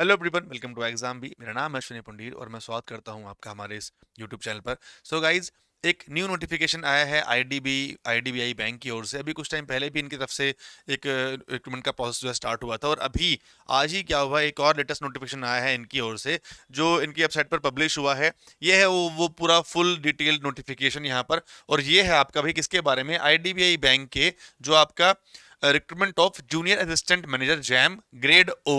hello everyone welcome to exam भी मेरा नाम है अश्विनी पंडीर और मैं स्वागत करता हूं आपका हमारे इस यूट्यूब चैनल पर सो so गाइज एक न्यू नोटिफिकेशन आया है आईडीबी आईडीबीआई बैंक की ओर से अभी कुछ टाइम पहले भी इनकी तरफ से एक रिक्रूटमेंट का प्रोसेस जो है स्टार्ट हुआ था और अभी आज ही क्या हुआ एक और लेटेस्ट नोटिफिकेशन आया है इनकी ओर से जो इनकी वेबसाइट पर पब्लिश हुआ है ये है वो वो पूरा फुल डिटेल्ड नोटिफिकेशन यहाँ पर और ये है आपका भाई किसके बारे में आई बैंक के जो आपका recruitment of junior assistant manager JAM grade O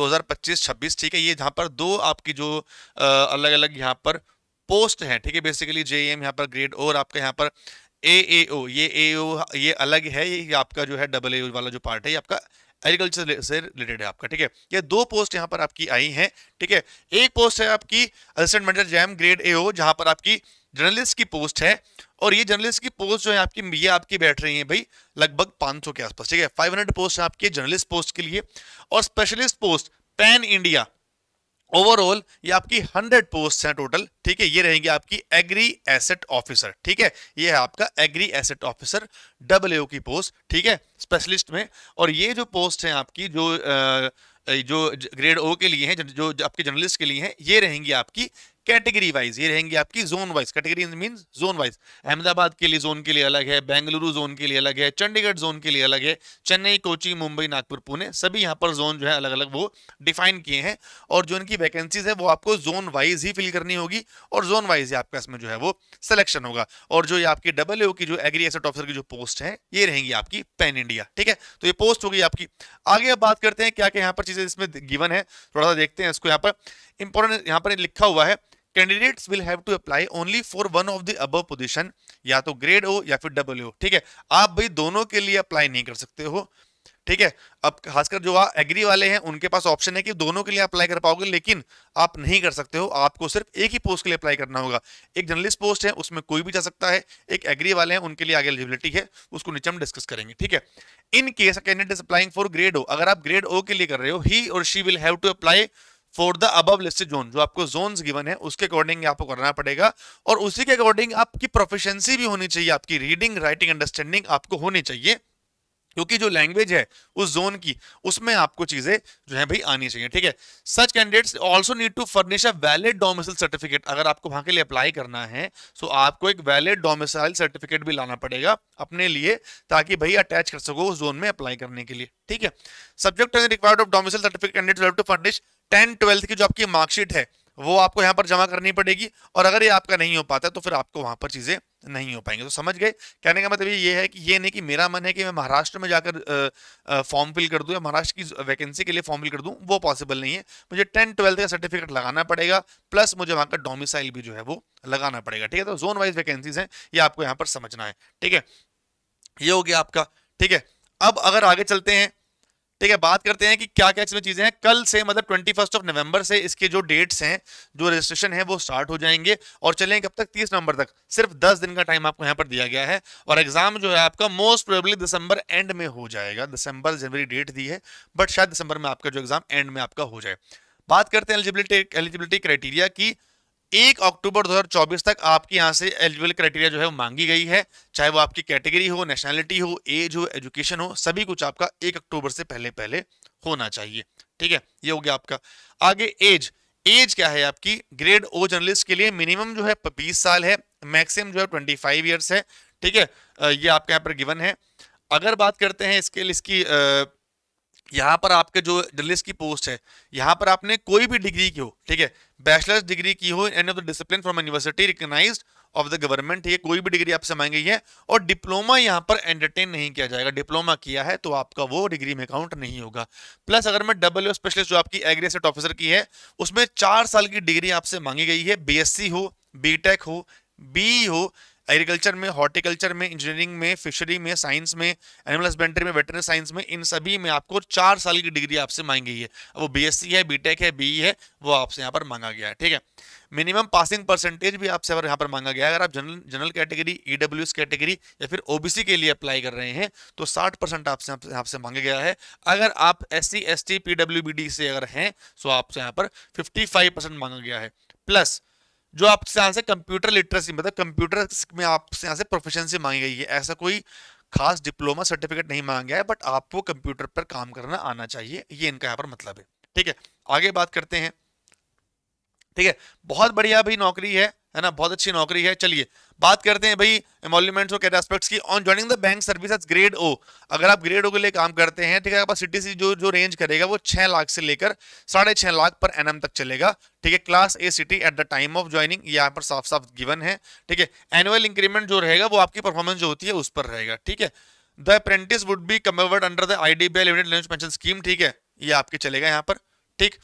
2025-26 ठीक है ये जहाँ पर दो आपकी जो अलग अलग यहाँ पर पोस्ट हैं ठीक है बेसिकली जे एम यहाँ पर ग्रेड और आपका यहाँ पर ए ए ओ ये ए ओ ये अलग है ये आपका जो है डबल ए वाला जो पार्ट है ये आपका एग्रीकल्चर से रिलेटेड है आपका ठीक है ये दो पोस्ट यहाँ पर आपकी आई हैं ठीक है एक पोस्ट है आपकी assistant manager JAM grade A O जहाँ पर आपकी जर्नलिस्ट की पोस्ट है और ये जर्नलिस्ट की पोस्ट जो है आपकी ये आपकी बैठ रही है भाई लगभग 500 के आसपास ठीक है 500 पोस्ट है आपकी जर्नलिस्ट पोस्ट के लिए और specialist post pan India overall ये आपकी 100 पोस्ट हैं टोटल ठीक है ये रहेंगे आपकी एग्री एसेट ऑफिसर ठीक है ये है आपका एग्री एसेट ऑफिसर डबल की पोस्ट ठीक है स्पेशलिस्ट में और ये जो पोस्ट है आपकी जो आ, जो ग्रेड ओ के लिए हैं जो, जो आपके जर्नलिस्ट के लिए हैं ये रहेंगी आपकी कैटेगरी वाइज ये रहेंगी आपकी zone wise category mean zone wise Ahmedabad के लिए जोन के लिए अलग है बेंगलुरु जोन के लिए अलग है चंडीगढ़ जोन के लिए अलग है चेन्नई कोची मुंबई नागपुर पुणे सभी यहाँ पर जोन जो है अलग अलग वो डिफाइन किए हैं और जो इनकी वैकेंसीज है वो आपको जोन वाइज ही फिल करनी होगी और जोन वाइज ही आपका इसमें जो है वो सिलेक्शन होगा और जो ये आपकी डबल की जो एग्री एसेट ऑफिसर की जो पोस्ट है ये रहेंगी आपकी पैन इंडिया ठीक है तो ये पोस्ट होगी आपकी आगे अब बात करते हैं क्या क्या यहाँ पर चीजें इसमें गिवन है थोड़ा सा देखते हैं इसको यहाँ पर इंपॉर्टेंट यहाँ पर लिखा हुआ है candidates will have to apply only for one of the above position या तो ग्रेड ओ या फिर डबल हो ठीक है आप भाई दोनों के लिए अप्लाई नहीं कर सकते हो ठीक है अब खासकर जो आप एग्री वाले हैं उनके पास ऑप्शन है कि दोनों के लिए अप्लाई कर पाओगे लेकिन आप नहीं कर सकते हो आपको सिर्फ एक ही पोस्ट के लिए अप्लाई करना होगा एक जर्नलिस्ट पोस्ट है उसमें कोई भी जा सकता है एक एग्री वाले हैं उनके लिए आगे एलिजिबिलिटी है उसको नीचे हम डिस्कस करेंगे ठीक है in case candidate applying for grade O अगर आप ग्रेड ओ के लिए कर रहे हो ही और she will have to apply for the above listed zone जो आपको जोन गिवन है उसके अकॉर्डिंग आपको करना पड़ेगा और उसी के अकॉर्डिंग आपकी प्रोफिशंसी भी होनी चाहिए आपकी रीडिंग राइटिंग अंडरस्टैंडिंग आपको होनी चाहिए क्योंकि जो लैंग्वेज है उस जोन की उसमें आपको चीजें जो है भाई आनी चाहिए ठीक है such candidates also need to furnish a valid domicile certificate अगर आपको वहां के लिए अप्लाई करना है तो आपको एक वैलिड डोमिसाइल सर्टिफिकेट भी लाना पड़ेगा अपने लिए ताकि भाई अटैच कर सको उस जोन में अप्लाई करने के लिए ठीक है subject required of domicile certificate candidate to furnish ten twelfth की जो आपकी मार्कशीट है वो आपको यहाँ पर जमा करनी पड़ेगी और अगर ये आपका नहीं हो पाता तो फिर आपको वहाँ पर चीज़ें नहीं हो पाएंगे तो समझ गए कहने का मतलब ये है कि ये नहीं कि मेरा मन है कि मैं महाराष्ट्र में जाकर फॉर्म फिल कर दूँ या महाराष्ट्र की वैकेंसी के लिए फॉर्म फिल कर दूँ वो पॉसिबल नहीं है मुझे टेंथ ट्वेल्थ का सर्टिफिकेट लगाना पड़ेगा प्लस मुझे वहाँ का डोमिसाइल भी जो है वो लगाना पड़ेगा ठीक है तो जोन वाइज वैकेंसीज है ये आपको यहाँ पर समझना है ठीक है ये हो गया आपका ठीक है अब अगर आगे चलते हैं ठीक है बात करते हैं कि क्या क्या इसमें चीजें हैं कल से मतलब ट्वेंटी फर्स्ट ऑफ नवंबर से इसके जो डेट्स हैं जो रजिस्ट्रेशन है वो स्टार्ट हो जाएंगे और चलेंगे कब तक तीस नवंबर तक सिर्फ दस दिन का टाइम आपको यहाँ पर दिया गया है और एग्जाम जो है आपका मोस्ट प्रोबेबली दिसंबर एंड में हो जाएगा दिसंबर जनवरी डेट दी है बट शायद दिसंबर में आपका जो एग्जाम एंड में आपका हो जाए बात करते हैं एलिजिबिलिटी एलिजिबिलिटी क्राइटेरिया की एक अक्टूबर 2024 तक आपके यहाँ से एलिजिबल क्राइटेरिया जो है वो मांगी गई है चाहे वो आपकी कैटेगरी हो नेशनैलिटी हो एज हो एजुकेशन हो सभी कुछ आपका एक अक्टूबर से पहले पहले होना चाहिए ठीक है ये हो गया आपका आगे एज एज क्या है आपकी ग्रेड ओ जर्नलिस्ट के लिए मिनिमम जो है बीस साल है मैक्सिमम जो है ट्वेंटी फाइव है ठीक है ये आपके यहाँ पर गिवन है अगर बात करते हैं इसके लिए इसकी यहाँ पर आपके जो जर्नलिस्ट की पोस्ट है यहाँ पर आपने कोई भी डिग्री की हो ठीक है बैचलर्स डिग्री की हो an of the discipline from university recognise of the government ये कोई भी डिग्री आपसे मांगी है और डिप्लोमा यहाँ पर एंटरटेन नहीं किया जाएगा डिप्लोमा किया है तो आपका वो डिग्री में काउंट नहीं होगा प्लस अगर मैं डबल स्पेशलिस्ट जो आपकी एग्रीसेट ऑफिसर की है उसमें चार साल की डिग्री आपसे मांगी गई है बी हो बीटेक हो बी e हो एग्रीकल्चर में हॉर्टिकल्चर में इंजीनियरिंग में फिशरी में साइंस में एनिमल हस्बेंड्री में वेटनरी साइंस में इन सभी में आपको चार साल की डिग्री आपसे मांगी गई है वो बीएससी है बीटेक है बीई e है वो आपसे यहाँ पर मांगा गया है ठीक है मिनिमम पासिंग परसेंटेज भी आपसे यहाँ पर मांगा गया है अगर आप general general category E category या फिर ओ के लिए अप्लाई कर रहे हैं तो साठ परसेंट आपसे आपसे मांगा गया है अगर आप S C S T P W B D से अगर हैं तो आपसे यहाँ पर फिफ्टी परसेंट मांगा गया है प्लस जो आपसे यहाँ से कंप्यूटर लिटरेसी मतलब कंप्यूटर में आपसे यहाँ से प्रोफेशनसी मांगी गई है ऐसा कोई खास डिप्लोमा सर्टिफिकेट नहीं मांगा गया है बट आपको कंप्यूटर पर काम करना आना चाहिए ये इनका यहाँ पर मतलब है ठीक है आगे बात करते हैं ठीक है बहुत बढ़िया भाई नौकरी है है ना बहुत अच्छी नौकरी है चलिए बात करते हैं भाई एमोल्यूमेंट्स और एस्पेक्ट्स की on joining the bank services grade O अगर आप ग्रेड ओ के लिए काम करते हैं ठीक है आपका सी जो जो रेंज करेगा वो छह लाख से लेकर साढ़े छह लाख पर एनएम तक चलेगा ठीक है class A city at the time of joining यहाँ पर साफ साफ गिवन है ठीक है एनुअल इंक्रीमेंट जो रहेगा वो आपकी परफॉर्मेंस जो होती है उस पर रहेगा ठीक है the apprentice would be covered under the I D B I limited pension scheme ठीक है ये आपके चलेगा यहाँ पर ठीक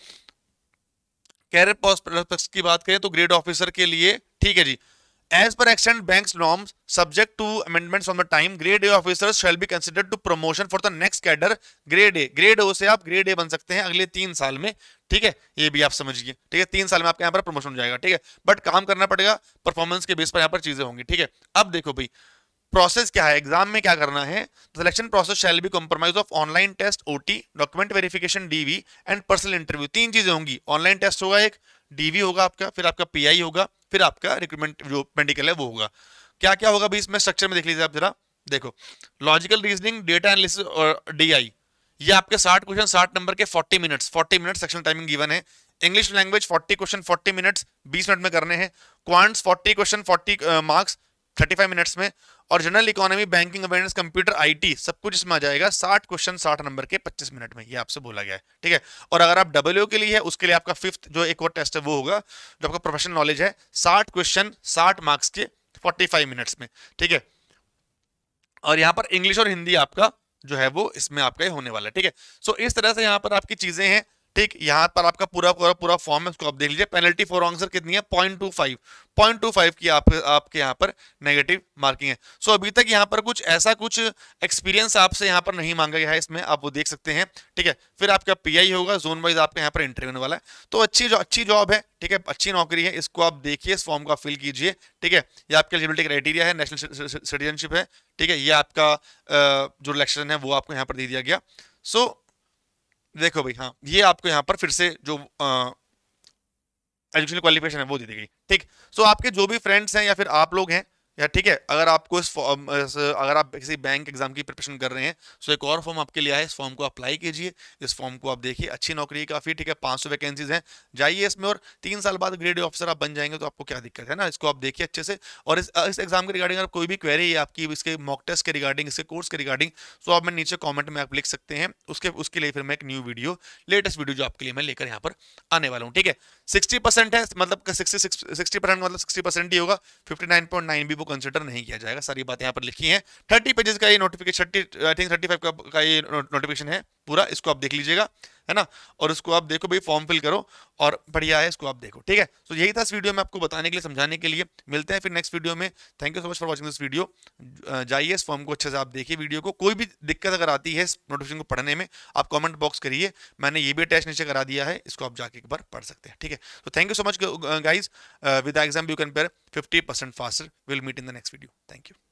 कैरियर प्रोस्पेक्ट्स की बात करें तो ग्रेड ऑफिसर के लिए ठीक है जी as per extend bank norms subject to amendment from the time grade A officer shall be consider to promotion for the next cadre grade A grade O से आप ग्रेड ए बन सकते हैं अगले तीन साल में ठीक है ये भी आप समझिए ठीक है तीन साल में आपके यहाँ पर प्रमोशन हो जाएगा ठीक है बट काम करना पड़ेगा परफॉर्मेंस के बेस पर यहाँ पर चीजें होंगी ठीक है अब देखो भाई प्रोसेस क्या है एग्जाम में क्या करना है selection process shall be compromise of online test OT document verification DV and personal interview तीन चीजें होंगी ऑनलाइन टेस्ट होगा एक डीवी होगा आपका फिर आपका पीआई होगा फिर आपका रिक्रूटमेंट जो मेडिकल है वो होगा क्या क्या होगा अभी इसमें स्ट्रक्चर में देख लीजिए आप जरा देखो लॉजिकल रीजनिंग डेटा एनालिसिस और डीआई ये आपके साठ क्वेश्चन साठ नंबर के forty minutes forty minutes section timing given है English language forty question forty minutes बीस मिनट में करने हैं quants forty question forty marks thirty five minutes में और general economy banking awareness computer IT सब कुछ इसमें आ जाएगा साठ क्वेश्चन साठ नंबर के पच्चीस मिनट में ये आपसे बोला गया है ठीक है और अगर आप डब्ल्यू के लिए है उसके लिए आपका फिफ्थ जो एक और टेस्ट है वो होगा जो आपका प्रोफेशनल नॉलेज है साठ क्वेश्चन साठ मार्क्स के फोर्टी फाइव मिनट्स में ठीक है और यहाँ पर इंग्लिश और हिंदी आपका जो है वो इसमें आपका होने वाला है ठीक है सो इस तरह से यहाँ पर आपकी चीजें हैं ठीक यहाँ पर आपका पूरा पूरा पूरा फॉर्म है उसको आप देख लीजिए पेनल्टी फॉर आंसर कितनी है point two five point two five की आप, आपके यहाँ पर नेगेटिव मार्किंग है सो so, अभी तक यहाँ पर कुछ ऐसा कुछ एक्सपीरियंस आपसे यहाँ पर नहीं मांगा गया है इसमें आप वो देख सकते हैं ठीक है फिर आपका पीआई होगा जोन वाइज आपके यहाँ पर इंटरव्यू होने वाला है तो अच्छी जो, अच्छी जॉब है ठीक है अच्छी नौकरी है इसको आप देखिए इस फॉर्म को फिल कीजिए ठीक है ये आपके एलिजिबिलिटी क्राइटेरिया है नेशनल सिटीजनशिप है ठीक है ये आपका जो इलेक्शन है वो आपको यहाँ पर दे दिया गया सो देखो भाई हाँ ये आपको यहाँ पर फिर से जो एजुकेशन क्वालिफिकेशन है वो दी गई ठीक सो so, आपके जो भी फ्रेंड्स हैं या फिर आप लोग हैं या ठीक है अगर आपको इस फॉर्म अगर आप किसी बैंक एग्जाम की प्रिपरेशन कर रहे हैं तो एक और फॉर्म आपके लिए है इस फॉर्म को अप्लाई कीजिए इस फॉर्म को आप देखिए अच्छी नौकरी काफ़ी ठीक है पाँच सौ वैकेंसीज हैं जाइए इसमें और तीन साल बाद ग्रेड ऑफिसर आप बन जाएंगे तो आपको क्या दिक्कत है ना इसको आप देखिए अच्छे से और इस इस एग्जाम के रिगार्डिंग अगर कोई भी क्वेरी है आपकी इसके मॉक टेस्ट के रिगार्डिंग इसके कोर्स के रिगार्डिंग तो आप मैं नीचे कॉमेंट में आप लिख सकते हैं उसके उसके लिए फिर मैं एक न्यू वीडियो लेटेस्ट वीडियो जो आपके लिए मैं लेकर यहाँ पर आने वाला हूँ ठीक है सिक्सटी परसेंट है मतलब सिक्सटी परसेंट मतलब सिक्सटी परसेंट ही होगा फिफ्टी नाइन पॉइंट नाइन भी वो कंसिडर नहीं किया जाएगा सारी बात यहाँ पर लिखी है थर्टी पेजेस का ये notification thirty I think thirty five का ये नोटिफिकेशन है पूरा इसको आप देख लीजिएगा है ना और उसको आप देखो भाई फॉर्म फिल करो और बढ़िया है इसको आप देखो ठीक है तो so, यही था इस वीडियो में आपको बताने के लिए समझाने के लिए मिलते हैं फिर नेक्स्ट वीडियो में thank you so much for watching this video जाइए इस फॉर्म को अच्छे से आप देखिए वीडियो को कोई भी दिक्कत अगर आती है इस नोटिफिकेशन को पढ़ने में आप कॉमेंट बॉक्स करिए मैंने ये भी अटैच नीचे करा दिया है इसको आप जाके एक बार पढ़ सकते हैं ठीक है तो thank you so much guys with exam you can pair fifty percent faster will meet in the next video thank you